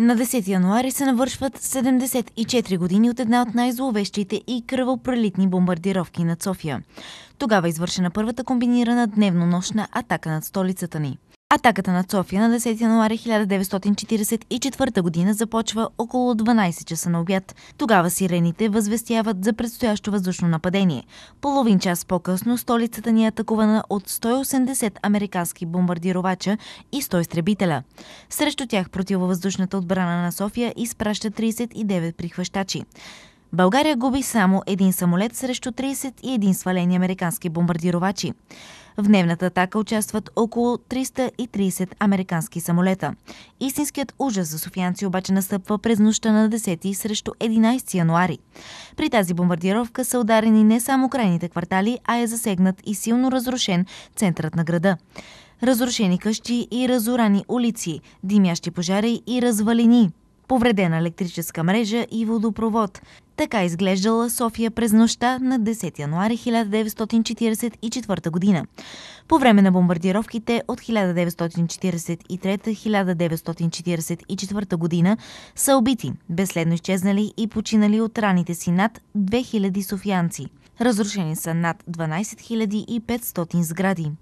На 10 януари се навършват 74 години от една от най-зловещите и кръвопролитни бомбардировки над София. Тогава е извършена първата комбинирана дневно-нощна атака над столицата ни. Атаката на София на 10 януари 1944 г. започва около 12 часа на обяд. Тогава сирените възвестяват за предстоящо въздушно нападение. Половин час по-късно столицата ни е атакувана от 180 американски бомбардировача и 100 изтребителя. Срещу тях противовъздушната отбрана на София изпраща 39 прихващачи. България губи само един самолет срещу 31 свалени американски бомбардировачи. В дневната атака участват около 330 американски самолета. Истинският ужас за софиянци обаче настъпва през нощта на 10 срещу 11 януари. При тази бомбардировка са ударени не само крайните квартали, а е засегнат и силно разрушен центърът на града разрушени къщи и разорани улици, димящи пожари и развалини повредена електрическа мрежа и водопровод. Така изглеждала София през нощта на 10 януари 1944 година. По време на бомбардировките от 1943-1944 година са убити, безследно изчезнали и починали от раните си над 2000 софианци. Разрушени са над 12 500 сгради.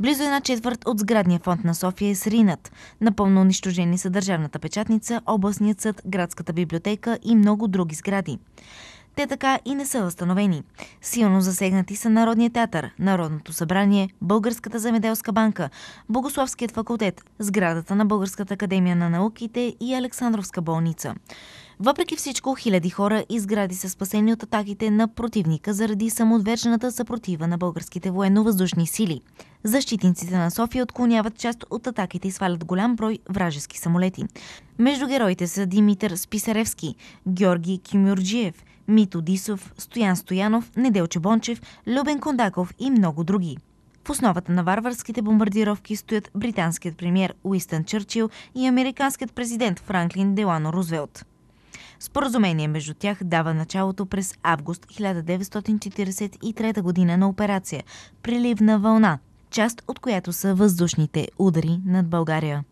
Близо една четвърт от сградния фонд на София е сринат. Напълно унищожени са Държавната печатница, областният съд, градската библиотека и много други сгради те така и не са възстановени. Силно засегнати са Народния театър, Народното събрание, Българската земеделска банка, Богославският факултет, сградата на Българската академия на науките и Александровска болница. Въпреки всичко, хиляди хора и сгради са спасени от атаките на противника заради самоотвержената съпротива на българските военно-въздушни сили. Защитниците на София отклоняват част от атаките и свалят голям брой вражески самолети. Между героите са Димитър Списаревски, Георги Кимюрджиев, Мито Дисов, Стоян Стоянов, Неделче Бончев, Любен Кондаков и много други. В основата на варварските бомбардировки стоят британският премьер Уистън Чърчил и американският президент Франклин Делано Рузвелт. Споразумение между тях дава началото през август 1943 г. на операция «Приливна вълна», част от която са въздушните удари над България.